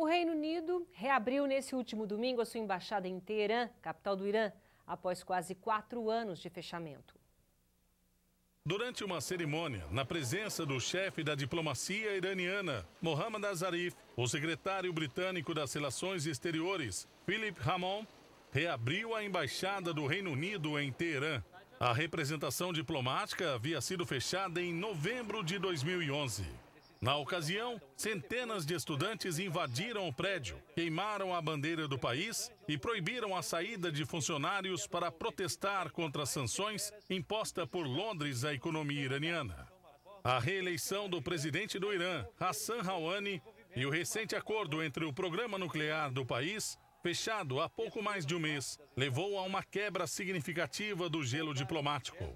O Reino Unido reabriu nesse último domingo a sua embaixada em Teherã, capital do Irã, após quase quatro anos de fechamento. Durante uma cerimônia, na presença do chefe da diplomacia iraniana, Mohammad Azarif, o secretário britânico das Relações Exteriores, Philip Hammond, reabriu a embaixada do Reino Unido em Teherã. A representação diplomática havia sido fechada em novembro de 2011. Na ocasião, centenas de estudantes invadiram o prédio, queimaram a bandeira do país e proibiram a saída de funcionários para protestar contra as sanções impostas por Londres à economia iraniana. A reeleição do presidente do Irã, Hassan Rouhani, e o recente acordo entre o programa nuclear do país, fechado há pouco mais de um mês, levou a uma quebra significativa do gelo diplomático.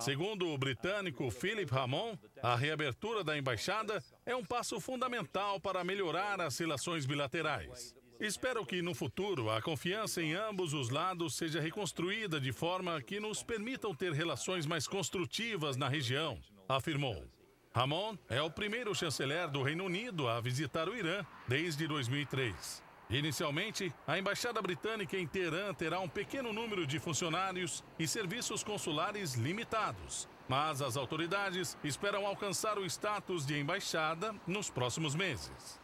Segundo o britânico Philip Ramon, a reabertura da embaixada é um passo fundamental para melhorar as relações bilaterais. Espero que no futuro a confiança em ambos os lados seja reconstruída de forma que nos permitam ter relações mais construtivas na região, afirmou. Ramon é o primeiro chanceler do Reino Unido a visitar o Irã desde 2003. Inicialmente, a Embaixada Britânica em Teherã terá um pequeno número de funcionários e serviços consulares limitados, mas as autoridades esperam alcançar o status de embaixada nos próximos meses.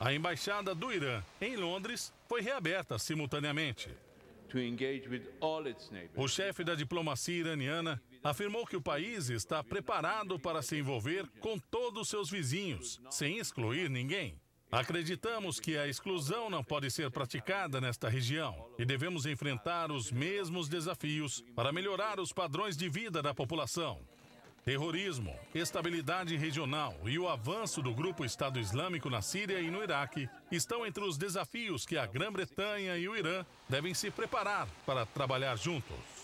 A Embaixada do Irã, em Londres, foi reaberta simultaneamente. O chefe da diplomacia iraniana afirmou que o país está preparado para se envolver com todos seus vizinhos, sem excluir ninguém. Acreditamos que a exclusão não pode ser praticada nesta região e devemos enfrentar os mesmos desafios para melhorar os padrões de vida da população. Terrorismo, estabilidade regional e o avanço do grupo Estado Islâmico na Síria e no Iraque estão entre os desafios que a Grã-Bretanha e o Irã devem se preparar para trabalhar juntos.